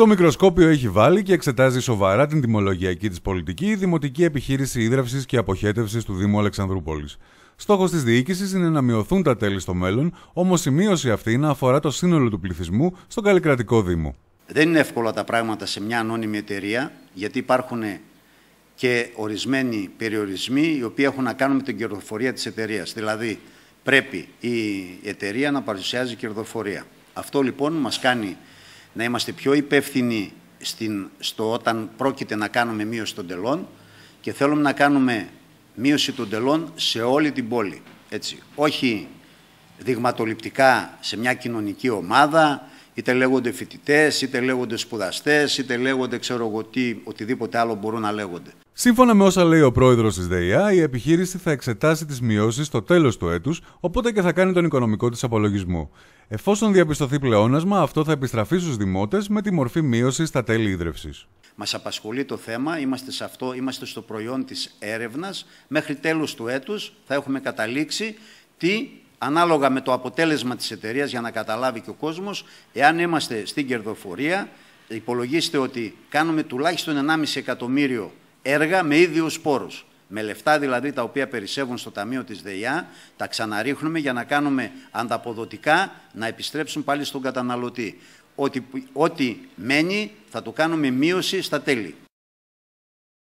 Το μικροσκόπιο έχει βάλει και εξετάζει σοβαρά την τιμολογιακή της πολιτική η Δημοτική Επιχείρηση Ήδραυση και Αποχέτευσης του Δήμου Αλεξανδρούπολης. Στόχος της διοίκησης είναι να μειωθούν τα τέλη στο μέλλον, όμως η μείωση αυτή να αφορά το σύνολο του πληθυσμού στον καλλικρατικό Δήμο. Δεν είναι εύκολα τα πράγματα σε μια ανώνυμη εταιρεία, γιατί υπάρχουν και ορισμένοι περιορισμοί οι οποίοι έχουν να κάνουν με την κερδοφορία της εταιρείας. Δηλαδή, πρέπει η εταιρεία να παρουσιάζει κερδοφορία. Αυτό λοιπόν μας κάνει να είμαστε πιο υπεύθυνοι στην, στο όταν πρόκειται να κάνουμε μείωση των τελών και θέλουμε να κάνουμε μείωση των τελών σε όλη την πόλη. Έτσι. Όχι δειγματοληπτικά σε μια κοινωνική ομάδα, είτε λέγονται φοιτητές, είτε λέγονται σπουδαστές, είτε λέγονται ξέρω εγώ τι, οτιδήποτε άλλο μπορούν να λέγονται. Σύμφωνα με όσα λέει ο πρόεδρος της ΔΕΙΑ, η επιχείρηση θα εξετάσει τις μειώσεις στο τέλος του έτους, οπότε και θα κάνει τον οικονομικό της απολογισμό. Εφόσον διαπιστωθεί πλεόνασμα, αυτό θα επιστραφεί στους δημότες με τη μορφή μείωσης στα τέλη ίδρυυση. Μας απασχολεί το θέμα, είμαστε σε αυτό, είμαστε στο προϊόν της έρευνας. Μέχρι τέλος του έτους θα έχουμε καταλήξει τι ανάλογα με το αποτέλεσμα της εταιρείας για να καταλάβει και ο κόσμος, εάν είμαστε στην κερδοφορία, υπολογίστε ότι κάνουμε τουλάχιστον 1,5 εκατομμύριο έργα με ίδιους πόρους. Με λεφτά δηλαδή τα οποία περισσεύουν στο Ταμείο της ΔΕΙΑ, τα ξαναρίχνουμε για να κάνουμε ανταποδοτικά να επιστρέψουν πάλι στον καταναλωτή. ό,τι μένει θα το κάνουμε μείωση στα τέλη.